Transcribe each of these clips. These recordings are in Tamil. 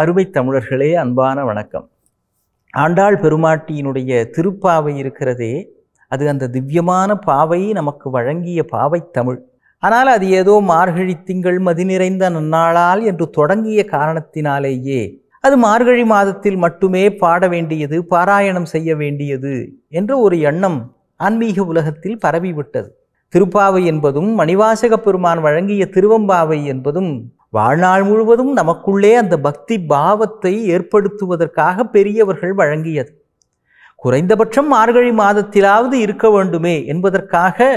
அருமை தமிழர்களே அன்பான வணக்கம் ஆண்டாள் பெருமாட்டியினுடைய திருப்பாவை இருக்கிறதே அது அந்த திவ்யமான பாவை நமக்கு வழங்கிய பாவை தமிழ் ஆனால் அது ஏதோ மார்கழி திங்கள் மதி நிறைந்த நன்னாளால் என்று தொடங்கிய காரணத்தினாலேயே அது மார்கழி மாதத்தில் மட்டுமே பாட வேண்டியது பாராயணம் செய்ய வேண்டியது என்ற ஒரு எண்ணம் ஆன்மீக உலகத்தில் பரவிவிட்டது திருப்பாவை என்பதும் மணிவாசக பெருமான் வழங்கிய திருவம்பாவை என்பதும் வாழ்நாள் முழுவதும் நமக்குள்ளே அந்த பக்தி பாவத்தை ஏற்படுத்துவதற்காக பெரியவர்கள் வழங்கியது குறைந்தபட்சம் மார்கழி மாதத்திலாவது இருக்க வேண்டுமே என்பதற்காக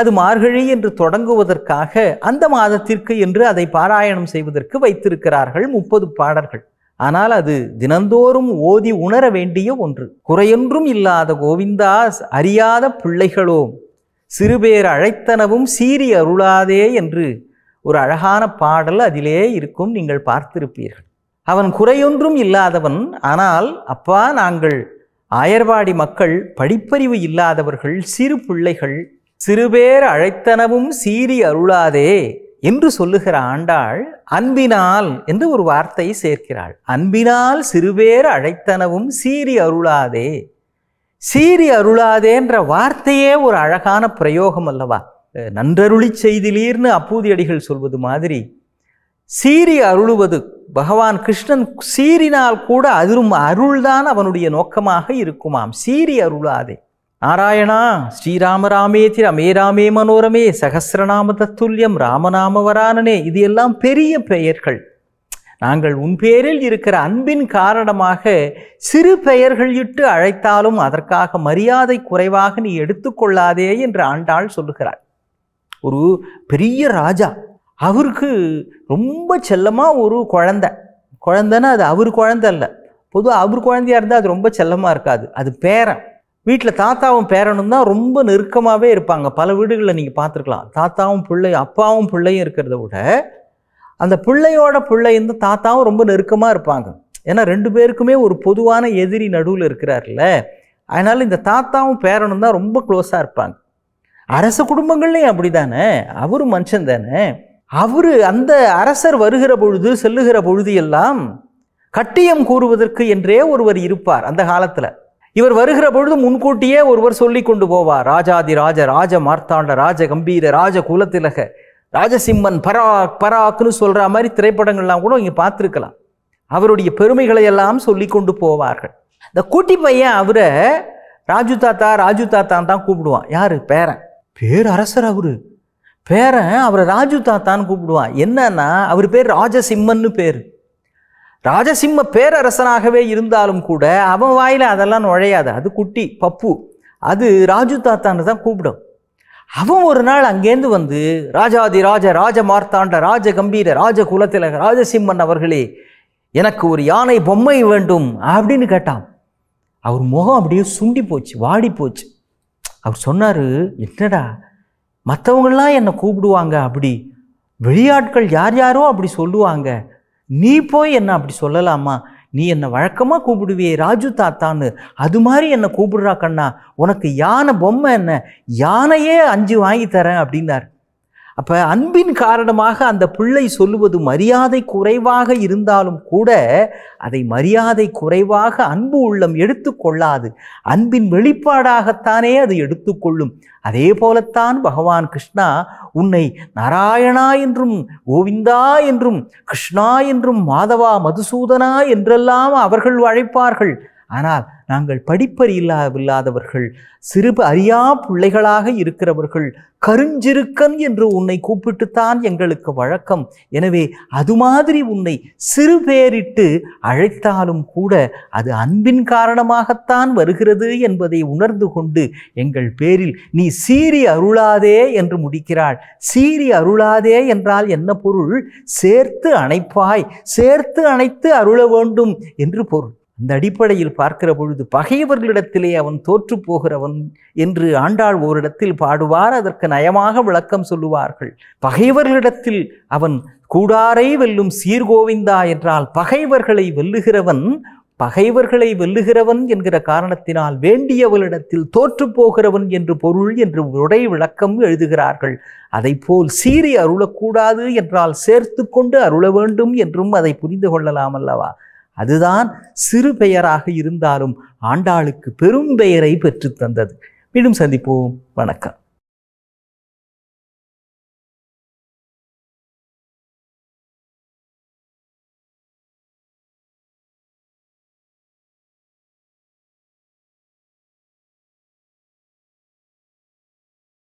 அது மார்கழி என்று தொடங்குவதற்காக அந்த மாதத்திற்கு என்று அதை பாராயணம் செய்வதற்கு வைத்திருக்கிறார்கள் முப்பது பாடல்கள் ஆனால் அது தினந்தோறும் ஓதி உணர வேண்டிய ஒன்று குறையொன்றும் இல்லாத கோவிந்தா அறியாத பிள்ளைகளோ சிறுபேர் அழைத்தனவும் சீறி அருளாதே என்று ஒரு அழகான பாடல் அதிலே இருக்கும் நீங்கள் பார்த்திருப்பீர்கள் அவன் குறையொன்றும் இல்லாதவன் ஆனால் அப்பா நாங்கள் ஆயர்வாடி மக்கள் படிப்பறிவு இல்லாதவர்கள் சிறு பிள்ளைகள் சிறுபேர் அழைத்தனவும் சீறி அருளாதே என்று சொல்லுகிற ஆண்டாள் அன்பினால் என்று ஒரு வார்த்தையை சேர்க்கிறாள் அன்பினால் சிறுபேர் அழைத்தனவும் சீறி அருளாதே சீறி அருளாதேன்ற வார்த்தையே ஒரு அழகான பிரயோகம் அல்லவா நன்றருளி செய்திலீர்னு அப்பூதியடிகள் சொல்வது மாதிரி சீறி அருளுவது பகவான் கிருஷ்ணன் சீறினால் கூட அதிரும் அருள்தான் அவனுடைய நோக்கமாக இருக்குமாம் சீறி அருளாதே நாராயணா ஸ்ரீராம ராமேதி ராமே மனோரமே சகசிரநாம தத்துல்யம் ராமநாமவரானனே இது எல்லாம் பெரிய பெயர்கள் நாங்கள் உன் பேரில் இருக்கிற அன்பின் காரணமாக சிறு பெயர்கள் இட்டு அழைத்தாலும் அதற்காக மரியாதை குறைவாக நீ எடுத்துக்கொள்ளாதே என்று ஆண்டாள் சொல்லுகிறாள் ஒரு பெரிய ராஜா அவருக்கு ரொம்ப செல்லமாக ஒரு குழந்த குழந்தைன்னா அது அவர் குழந்த இல்லை பொதுவாக அவர் குழந்தையாக இருந்தால் அது ரொம்ப செல்லமாக இருக்காது அது பேரன் வீட்டில் தாத்தாவும் பேரனும் தான் ரொம்ப நெருக்கமாகவே இருப்பாங்க பல வீடுகளில் நீங்கள் பார்த்துருக்கலாம் தாத்தாவும் பிள்ளை அப்பாவும் பிள்ளையும் இருக்கிறத விட அந்த பிள்ளையோட பிள்ளையும் தாத்தாவும் ரொம்ப நெருக்கமாக இருப்பாங்க ஏன்னா ரெண்டு பேருக்குமே ஒரு பொதுவான எதிரி நடுவில் இருக்கிறார்ல அதனால் இந்த தாத்தாவும் பேரனும் தான் ரொம்ப க்ளோஸாக இருப்பாங்க அரச குடும்பங்கள்லேயும் அப்படி தானே அவரு மனுஷன் தானே அவர் அந்த அரசர் வருகிற பொழுது செல்லுகிற பொழுது எல்லாம் கட்டியம் கூறுவதற்கு என்றே ஒருவர் இருப்பார் அந்த காலத்தில் இவர் வருகிற பொழுது முன்கூட்டியே ஒருவர் சொல்லி கொண்டு போவார் ராஜாதி ராஜ ராஜ மார்த்தாண்ட ராஜ கம்பீர ராஜ குலத்திலக ராஜசிம்மன் பராக் பராக்னு சொல்கிற மாதிரி திரைப்படங்கள்லாம் கூட இங்கே பார்த்துருக்கலாம் அவருடைய பெருமைகளை எல்லாம் சொல்லி கொண்டு போவார்கள் இந்த கூட்டி பையன் அவரை ராஜு தாத்தா ராஜு தாத்தான் தான் கூப்பிடுவான் யார் பேரன் பேரரசர் அவரு பேரன் அவரை ராஜு தாத்தான்னு கூப்பிடுவான் என்னன்னா அவர் பேர் ராஜசிம்மன்னு பேர் ராஜசிம்ம பேரரசனாகவே இருந்தாலும் கூட அவன் வாயில் அதெல்லாம் நுழையாது அது குட்டி பப்பு அது ராஜு தாத்தான்னு தான் கூப்பிடும் அவன் ஒரு நாள் அங்கேருந்து வந்து ராஜாதி ராஜ ராஜ மார்த்தாண்ட ராஜ கம்பீர ராஜ குலத்தில ராஜசிம்மன் அவர்களே எனக்கு ஒரு யானை பொம்மை வேண்டும் அப்படின்னு கேட்டான் அவர் முகம் அப்படியே சுண்டி போச்சு வாடி போச்சு அவர் சொன்னார் என்னடா மற்றவங்களாம் என்னை கூப்பிடுவாங்க அப்படி வெளியாட்கள் யார் யாரோ அப்படி சொல்லுவாங்க நீ போய் என்னை அப்படி சொல்லலாமா நீ என்னை வழக்கமாக கூப்பிடுவியே ராஜு தாத்தான்னு அது மாதிரி என்னை கூப்பிடுறா கண்ணா உனக்கு யானை பொம்மை என்ன யானையே அஞ்சு வாங்கி தரேன் அப்படின்னார் அப்போ அன்பின் காரணமாக அந்த பிள்ளை சொல்லுவது மரியாதை குறைவாக இருந்தாலும் கூட அதை மரியாதை குறைவாக அன்பு உள்ளம் எடுத்துக்கொள்ளாது அன்பின் வெளிப்பாடாகத்தானே அது எடுத்துக்கொள்ளும் அதே போலத்தான் பகவான் கிருஷ்ணா உன்னை நாராயணா என்றும் கோவிந்தா என்றும் கிருஷ்ணா என்றும் மாதவா மதுசூதனா என்றெல்லாம் அவர்கள் அழைப்பார்கள் ஆனால் நாங்கள் படிப்பறி இல்லா இல்லாதவர்கள் சிறுப அறியா பிள்ளைகளாக இருக்கிறவர்கள் கருஞ்சிருக்கன் என்று உன்னை கூப்பிட்டுத்தான் எங்களுக்கு வழக்கம் எனவே அது மாதிரி உன்னை சிறு பேரிட்டு அழைத்தாலும் கூட அது அன்பின் காரணமாகத்தான் வருகிறது என்பதை உணர்ந்து கொண்டு எங்கள் பேரில் நீ சீரி அருளாதே என்று முடிக்கிறாள் சீரி அருளாதே என்றால் என்ன பொருள் சேர்த்து அணைப்பாய் சேர்த்து அணைத்து அருள வேண்டும் என்று பொருள் அந்த அடிப்படையில் பார்க்கிற பொழுது பகைவர்களிடத்திலே அவன் தோற்று போகிறவன் என்று ஆண்டாள் ஓரிடத்தில் பாடுவார் அதற்கு நயமாக விளக்கம் சொல்லுவார்கள் பகைவர்களிடத்தில் அவன் கூடாரை வெல்லும் சீர்கோவிந்தா என்றால் பகைவர்களை வெல்லுகிறவன் பகைவர்களை வெல்லுகிறவன் என்கிற காரணத்தினால் வேண்டியவளிடத்தில் தோற்று போகிறவன் என்று பொருள் என்று உடை விளக்கம் எழுதுகிறார்கள் போல் சீறி அருளக்கூடாது என்றால் சேர்த்து கொண்டு அருள வேண்டும் என்றும் அதை புரிந்து கொள்ளலாம் அல்லவா அதுதான் சிறு பெயராக இருந்தாலும் ஆண்டாளுக்கு பெரும் பெயரை பெற்றுத்தந்தது மீண்டும் சந்திப்போம் வணக்கம்